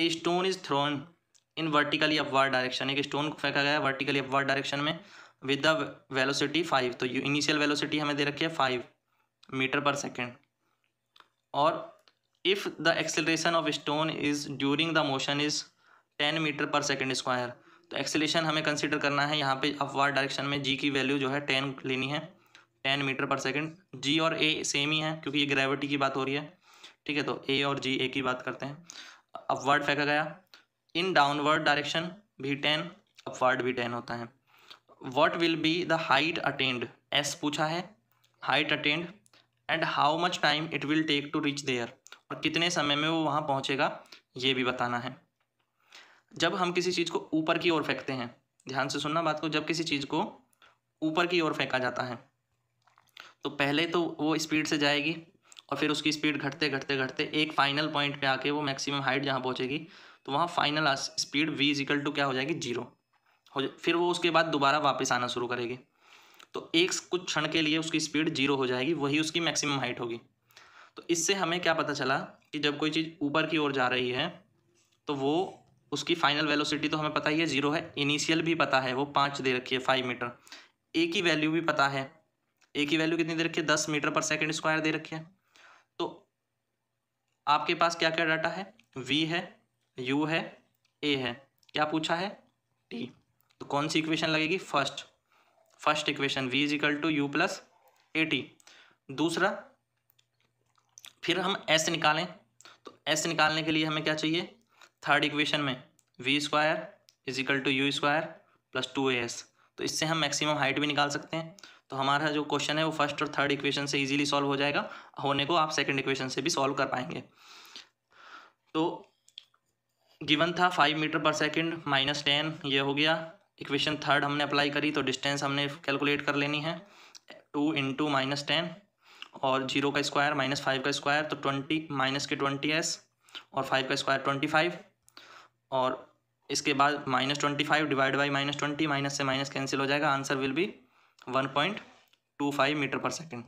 A stone is thrown in vertically upward direction एक stone को फेंका गया वर्टिकली अपवर्ड डायरेक्शन में विद द वेलोसिटी फाइव तो यू इनिशियल वेलोसिटी हमें दे रखी है फाइव मीटर पर सेकेंड और if the acceleration of stone is during the motion is ten metre per second square तो एक्सेलेशन हमें कंसिडर करना है यहाँ पे अपवार्ड डायरेक्शन में जी की वैल्यू जो है टेन लेनी है ten metre per second g और ए सेम ही है क्योंकि ये ग्रेविटी की बात हो रही है ठीक है तो ए और जी ए की बात करते हैं अपवर्ड फेंका गया इन डाउनवर्ड डायरेक्शन भी टेन अपवर्ड भी टेन होता है what will be the height attained s पूछा है height attained and how much time it will take to reach there और कितने समय में वो वहाँ पहुँचेगा ये भी बताना है जब हम किसी चीज़ को ऊपर की ओर फेंकते हैं ध्यान से सुनना बात को जब किसी चीज़ को ऊपर की ओर फेंका जाता है तो पहले तो वो स्पीड से जाएगी और फिर उसकी स्पीड घटते घटते घटते एक फाइनल पॉइंट पे आके वो मैक्सिमम हाइट जहाँ पहुँचेगी तो वहाँ final speed v is equal to क्या हो जाएगी जीरो हो जा फिर वो उसके बाद दोबारा वापस आना शुरू करेगी तो एक कुछ क्षण के लिए उसकी स्पीड जीरो हो जाएगी वही उसकी मैक्सिमम हाइट होगी तो इससे हमें क्या पता चला कि जब कोई चीज़ ऊपर की ओर जा रही है तो वो उसकी फाइनल वेलोसिटी तो हमें पता ही है जीरो है इनिशियल भी पता है वो पाँच दे रखी है फाइव मीटर ए की वैल्यू भी पता है ए की वैल्यू कितनी दे रखी है दस मीटर पर सेकेंड स्क्वायर दे रखी है तो आपके पास क्या क्या डाटा है वी है यू है ए है क्या पूछा है टी तो कौन सी इक्वेशन लगेगी first first equation v is equal to u plus a t दूसरा फिर हम एस निकालें तो एस निकालने के लिए हमें क्या चाहिए थर्ड इक्वेशन में v square is equal to u square plus two a s तो इससे हम मैक्सिमम हाइट भी निकाल सकते हैं तो हमारा जो क्वेश्चन है वो फर्स्ट और थर्ड इक्वेशन से इजीली सॉल्व हो जाएगा होने को आप सेकंड इक्वेशन से भी सॉल्व कर पाएंगे तो गिवन था five metre per second minus ten ये हो गया इक्वेशन थर्ड हमने अप्लाई करी तो डिस्टेंस हमने कैलकुलेट कर लेनी है टू इंटू माइनस टेन और जीरो का स्क्वायर माइनस फाइव का स्क्वायर तो ट्वेंटी माइनस के ट्वेंटी एस और फाइव का स्क्वायर ट्वेंटी फाइव और इसके बाद minus twenty five divide by minus twenty minus से माइनस कैंसिल हो जाएगा answer will be one point two five metre per second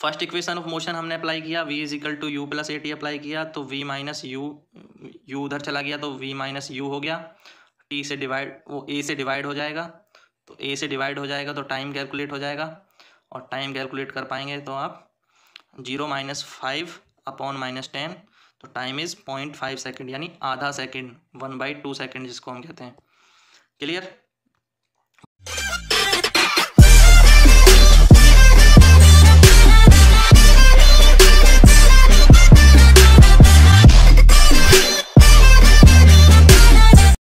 first equation of motion हमने अप्लाई किया v is equal to u plus a t apply किया तो v minus you you उधर चला गया तो v माइनस यू हो गया t से डिवाइड वो a से डिवाइड हो जाएगा तो a से डिवाइड हो जाएगा तो टाइम कैलकुलेट हो जाएगा और टाइम कैलकुलेट कर पाएंगे तो आप zero minus five upon minus ten तो time is point five second यानी आधा सेकेंड वन बाई टू सेकेंड जिसको हम कहते हैं क्लियर